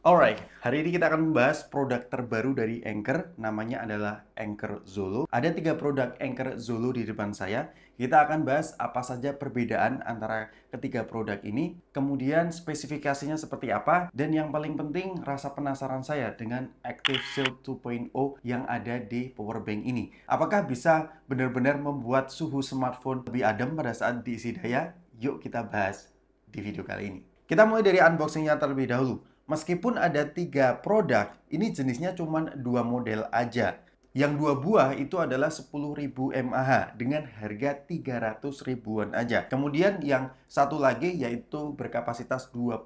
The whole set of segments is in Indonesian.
Alright, hari ini kita akan membahas produk terbaru dari Anchor, namanya adalah Anchor Zolo. Ada tiga produk Anchor Zolo di depan saya. Kita akan bahas apa saja perbedaan antara ketiga produk ini, kemudian spesifikasinya seperti apa, dan yang paling penting rasa penasaran saya dengan Active Shield 2.0 yang ada di powerbank ini. Apakah bisa benar-benar membuat suhu smartphone lebih adem pada saat diisi daya? Yuk kita bahas di video kali ini. Kita mulai dari unboxingnya terlebih dahulu. Meskipun ada tiga produk, ini jenisnya cuma dua model aja. Yang dua buah itu adalah 10.000 mAh dengan harga 300 ribuan aja. Kemudian yang satu lagi yaitu berkapasitas 20.000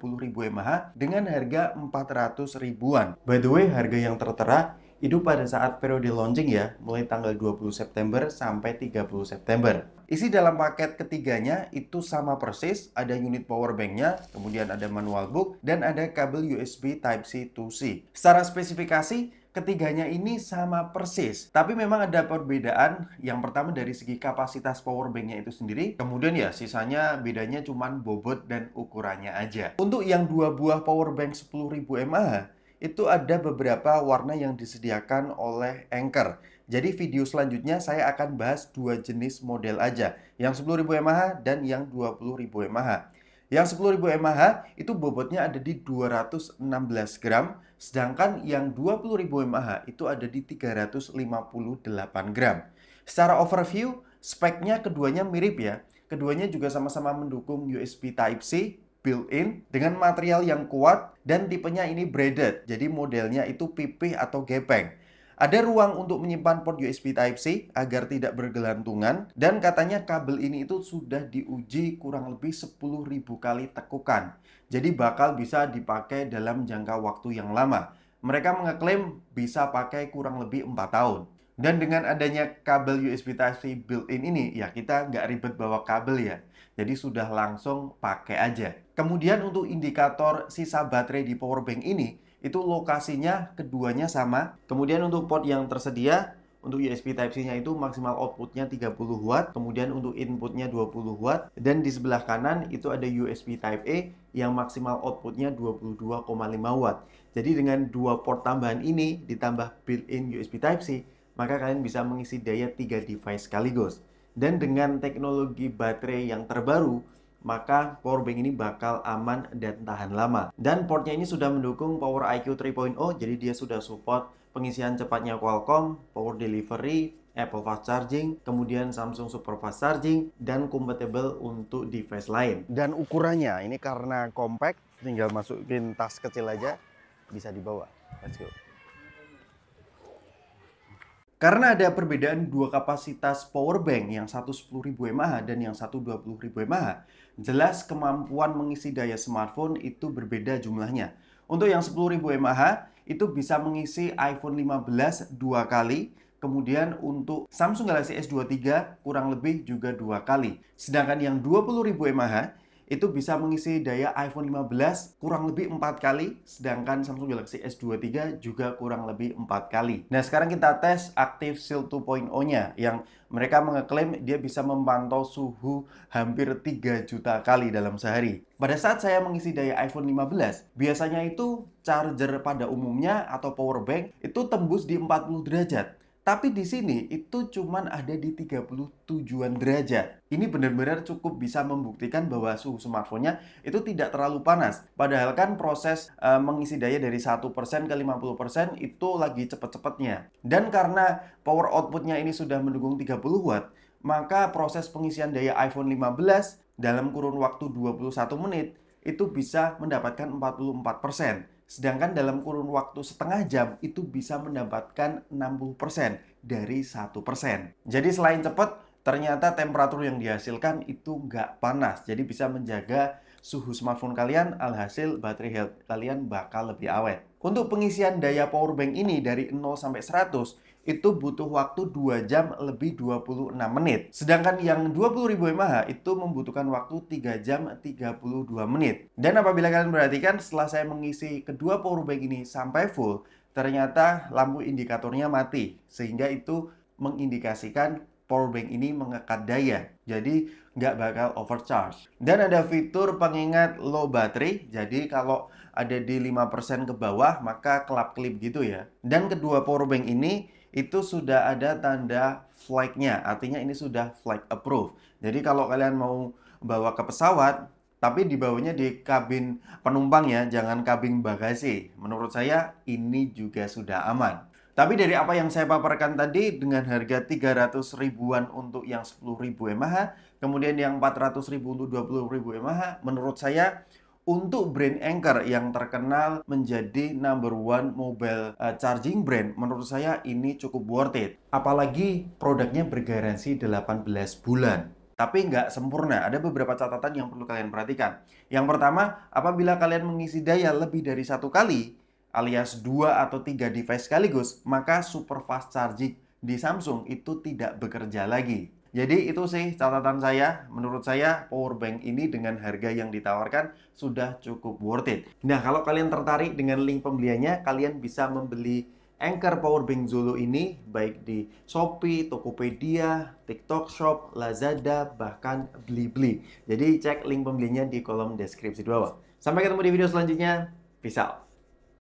mAh dengan harga 400 ribuan. By the way, harga yang tertera itu pada saat periode launching ya, mulai tanggal 20 September sampai 30 September. Isi dalam paket ketiganya itu sama persis, ada unit power banknya, kemudian ada manual book, dan ada kabel USB Type-C to C. Secara spesifikasi, ketiganya ini sama persis. Tapi memang ada perbedaan. Yang pertama dari segi kapasitas power banknya itu sendiri. Kemudian ya sisanya bedanya cuma bobot dan ukurannya aja. Untuk yang dua buah power bank 10.000 mAh, itu ada beberapa warna yang disediakan oleh Anchor. Jadi video selanjutnya saya akan bahas dua jenis model aja, yang 10.000 mAh dan yang 20.000 mAh. Yang 10.000 mAh itu bobotnya ada di 216 gram, sedangkan yang 20.000 mAh itu ada di 358 gram. Secara overview, speknya keduanya mirip ya. Keduanya juga sama-sama mendukung USB Type-C built-in dengan material yang kuat dan tipenya ini braided. Jadi modelnya itu pipih atau gepeng. Ada ruang untuk menyimpan port USB Type-C agar tidak bergelantungan dan katanya kabel ini itu sudah diuji kurang lebih 10.000 kali tekukan. Jadi bakal bisa dipakai dalam jangka waktu yang lama. Mereka mengeklaim bisa pakai kurang lebih 4 tahun. Dan dengan adanya kabel USB Type-C built-in ini, ya kita nggak ribet bawa kabel ya. Jadi sudah langsung pakai aja. Kemudian untuk indikator sisa baterai di powerbank ini, itu lokasinya keduanya sama. Kemudian untuk port yang tersedia, untuk USB Type-C-nya itu maksimal outputnya 30 watt, kemudian untuk inputnya 20 watt, dan di sebelah kanan itu ada USB Type-A yang maksimal outputnya 22,5 watt. Jadi dengan dua port tambahan ini ditambah built-in USB Type-C, maka kalian bisa mengisi daya 3 device sekaligus. Dan dengan teknologi baterai yang terbaru, maka powerbank ini bakal aman dan tahan lama. Dan portnya ini sudah mendukung Power IQ 3.0, jadi dia sudah support pengisian cepatnya Qualcomm, Power Delivery, Apple Fast Charging, kemudian Samsung Super Fast Charging, dan compatible untuk device lain. Dan ukurannya, ini karena compact, tinggal masukin tas kecil aja, bisa dibawa. Let's go. Karena ada perbedaan dua kapasitas power bank yang satu 10.000 mAh dan yang satu 20.000 mAh, jelas kemampuan mengisi daya smartphone itu berbeda jumlahnya. Untuk yang 10.000 mAh itu bisa mengisi iPhone 15 dua kali, kemudian untuk Samsung Galaxy S23 kurang lebih juga dua kali. Sedangkan yang 20.000 mAh itu bisa mengisi daya iPhone 15 kurang lebih empat kali, sedangkan Samsung Galaxy S23 juga kurang lebih empat kali. Nah, sekarang kita tes Active Seal 2.0-nya yang mereka mengeklaim dia bisa memantau suhu hampir 3 juta kali dalam sehari. Pada saat saya mengisi daya iPhone 15, biasanya itu charger pada umumnya atau power bank itu tembus di 40 derajat. Tapi di sini itu cuman ada di 37-an derajat. Ini benar-benar cukup bisa membuktikan bahwa suhu smartphone-nya itu tidak terlalu panas. Padahal kan proses e, mengisi daya dari 1% ke 50% itu lagi cepat-cepatnya. Dan karena power output-nya ini sudah mendukung 30 watt, maka proses pengisian daya iPhone 15 dalam kurun waktu 21 menit itu bisa mendapatkan 44 Sedangkan dalam kurun waktu setengah jam itu bisa mendapatkan 60% dari 1%. Jadi selain cepat, ternyata temperatur yang dihasilkan itu nggak panas. Jadi bisa menjaga suhu smartphone kalian, alhasil baterai health kalian bakal lebih awet. Untuk pengisian daya power bank ini dari 0 sampai 100 itu butuh waktu 2 jam lebih 26 menit. Sedangkan yang 20.000 mAh itu membutuhkan waktu 3 jam 32 menit. Dan apabila kalian perhatikan setelah saya mengisi kedua power bank ini sampai full, ternyata lampu indikatornya mati sehingga itu mengindikasikan Power bank ini mengekat daya jadi nggak bakal overcharge dan ada fitur pengingat low battery. jadi kalau ada di 5% ke bawah maka kelap-kelip gitu ya dan kedua power bank ini itu sudah ada tanda flagnya artinya ini sudah flag approve. jadi kalau kalian mau bawa ke pesawat tapi dibawanya di kabin penumpang ya jangan kabin bagasi menurut saya ini juga sudah aman tapi dari apa yang saya paparkan tadi dengan harga 300 ribuan untuk yang 10 ribu mAh, kemudian yang 400 ribu untuk 20 ribu mAh, menurut saya untuk brand Anchor yang terkenal menjadi number one mobile eh, charging brand, menurut saya ini cukup worth it. Apalagi produknya bergaransi 18 bulan. Tapi nggak sempurna, ada beberapa catatan yang perlu kalian perhatikan. Yang pertama, apabila kalian mengisi daya lebih dari satu kali, alias dua atau tiga device sekaligus, maka super fast charging di Samsung itu tidak bekerja lagi. Jadi itu sih catatan saya. Menurut saya power bank ini dengan harga yang ditawarkan sudah cukup worth it. Nah, kalau kalian tertarik dengan link pembeliannya, kalian bisa membeli Anchor Power Bank Zolo ini baik di Shopee, Tokopedia, TikTok Shop, Lazada, bahkan Blibli. Jadi cek link pembeliannya di kolom deskripsi di bawah. Sampai ketemu di video selanjutnya. Peace out.